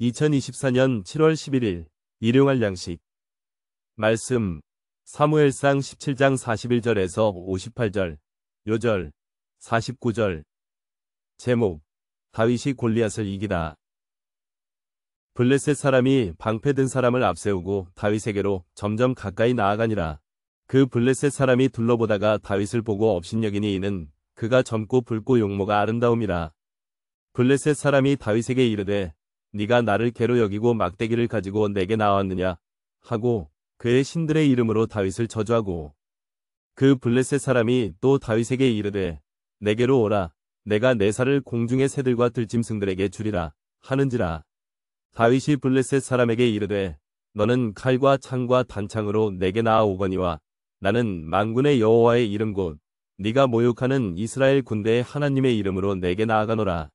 2024년 7월 11일 일용할 양식 말씀 사무엘상 17장 41절에서 58절 요절 49절 제목 다윗이 골리앗을 이기다 블레셋 사람이 방패든 사람을 앞세우고 다윗에게로 점점 가까이 나아가니라 그 블레셋 사람이 둘러보다가 다윗을 보고 업신여기니 이는 그가 젊고 붉고 용모가 아름다움이라 블레셋 사람이 다윗에게 이르되 네가 나를 개로 여기고 막대기를 가지고 내게 나왔느냐 하고 그의 신들의 이름으로 다윗을 저주하고 그 블레셋 사람이 또 다윗에게 이르되 내게로 오라 내가 내 살을 공중의 새들과 들짐승들에게 주리라 하는지라 다윗이 블레셋 사람에게 이르되 너는 칼과 창과 단창으로 내게 나아오거니와 나는 만군의 여호와의 이름 곧 네가 모욕하는 이스라엘 군대의 하나님의 이름으로 내게 나아가노라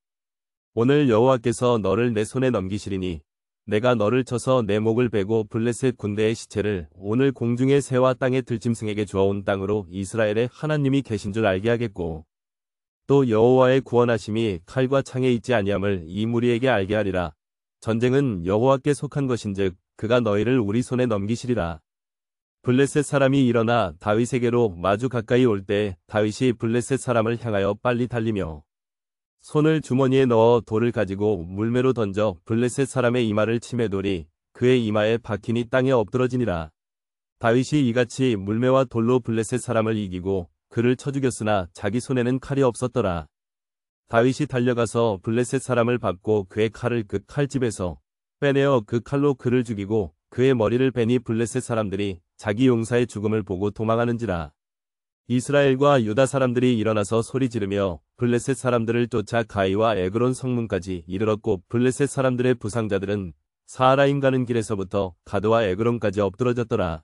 오늘 여호와께서 너를 내 손에 넘기시리니 내가 너를 쳐서 내 목을 베고 블레셋 군대의 시체를 오늘 공중의 새와 땅의 들짐승에게 주어온 땅으로 이스라엘의 하나님이 계신 줄 알게 하겠고 또 여호와의 구원하심이 칼과 창에 있지 아니함을 이 무리에게 알게 하리라 전쟁은 여호와께 속한 것인즉 그가 너희를 우리 손에 넘기시리라 블레셋 사람이 일어나 다윗에게로 마주 가까이 올 때 다윗이 블레셋 사람을 향하여 빨리 달리며 손을 주머니에 넣어 돌을 가지고 물매로 던져 블레셋 사람의 이마를 치매 돌이 그의 이마에 박히니 땅에 엎드러지니라. 다윗이 이같이 물매와 돌로 블레셋 사람을 이기고 그를 쳐 죽였으나 자기 손에는 칼이 없었더라. 다윗이 달려가서 블레셋 사람을 밟고 그의 칼을 그 칼집에서 빼내어 그 칼로 그를 죽이고 그의 머리를 베니 블레셋 사람들이 자기 용사의 죽음을 보고 도망하는지라. 이스라엘과 유다 사람들이 일어나서 소리 지르며 블레셋 사람들을 쫓아 가이와 에그론 성문까지 이르렀고 블레셋 사람들의 부상자들은 사하라임 가는 길에서부터 가드와 에그론까지 엎드러졌더라.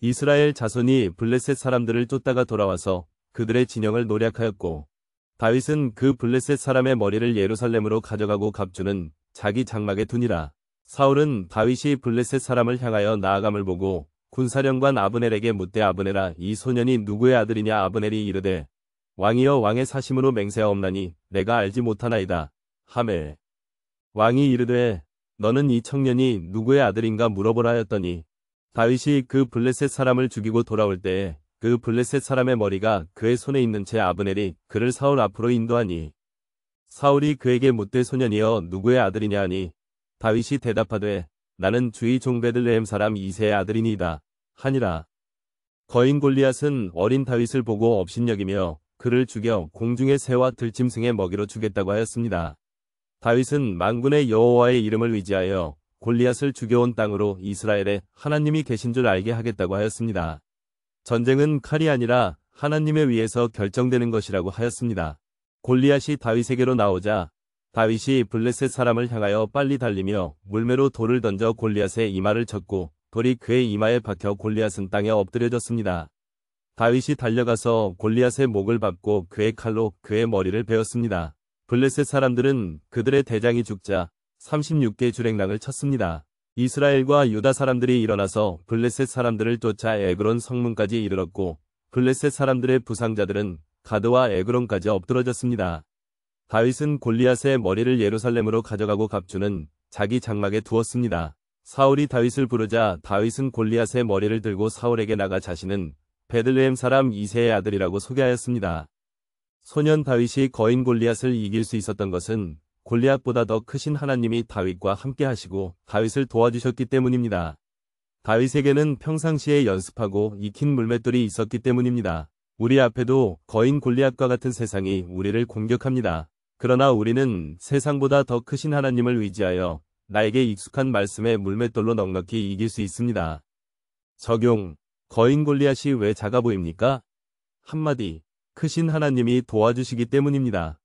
이스라엘 자손이 블레셋 사람들을 쫓다가 돌아와서 그들의 진영을 노략하였고 다윗은 그 블레셋 사람의 머리를 예루살렘으로 가져가고 갑주는 자기 장막에 두니라. 사울은 다윗이 블레셋 사람을 향하여 나아감을 보고 군사령관 아브넬에게 묻되 아브넬아 이 소년이 누구의 아들이냐 아브넬이 이르되 왕이여 왕의 사심으로 맹세하옵나니 내가 알지 못하나이다 하멜 왕이 이르되 너는 이 청년이 누구의 아들인가 물어보라 하였더니 다윗이 그 블레셋 사람을 죽이고 돌아올 때에 그 블레셋 사람의 머리가 그의 손에 있는 채 아브넬이 그를 사울 앞으로 인도하니 사울이 그에게 묻되 소년이여 누구의 아들이냐 하니 다윗이 대답하되 나는 주의 종배들레헴 사람 이세의 아들이니이다. 하니라. 거인 골리앗은 어린 다윗을 보고 업신여기며 그를 죽여 공중의 새와 들짐승의 먹이로 주겠다고 하였습니다. 다윗은 만군의 여호와의 이름을 의지하여 골리앗을 죽여온 땅으로 이스라엘에 하나님이 계신 줄 알게 하겠다고 하였습니다. 전쟁은 칼이 아니라 하나님의위해서 결정되는 것이라고 하였습니다. 골리앗이 다윗에게로 나오자 다윗이 블레셋 사람을 향하여 빨리 달리며 물매로 돌을 던져 골리앗의 이마를 쳤고 돌이 그의 이마에 박혀 골리앗은 땅에 엎드려졌습니다. 다윗이 달려가서 골리앗의 목을 밟고 그의 칼로 그의 머리를 베었습니다. 블레셋 사람들은 그들의 대장이 죽자 36개 주랭랑을 쳤습니다. 이스라엘과 유다 사람들이 일어나서 블레셋 사람들을 쫓아 에그론 성문까지 이르렀고 블레셋 사람들의 부상자들은 가드와 에그론까지 엎드러졌습니다. 다윗은 골리앗의 머리를 예루살렘으로 가져가고 갑주는 자기 장막에 두었습니다. 사울이 다윗을 부르자 다윗은 골리앗의 머리를 들고 사울에게 나가 자신은 베들레헴 사람 이세의 아들이라고 소개하였습니다. 소년 다윗이 거인 골리앗을 이길 수 있었던 것은 골리앗보다 더 크신 하나님이 다윗과 함께 하시고 다윗을 도와주셨기 때문입니다. 다윗에게는 평상시에 연습하고 익힌 물맷돌이 있었기 때문입니다. 우리 앞에도 거인 골리앗과 같은 세상이 우리를 공격합니다. 그러나 우리는 세상보다 더 크신 하나님을 의지하여 나에게 익숙한 말씀의 물맷돌로 넉넉히 이길 수 있습니다. 적용. 거인 골리앗이 왜 작아 보입니까? 한마디. 크신 하나님이 도와주시기 때문입니다.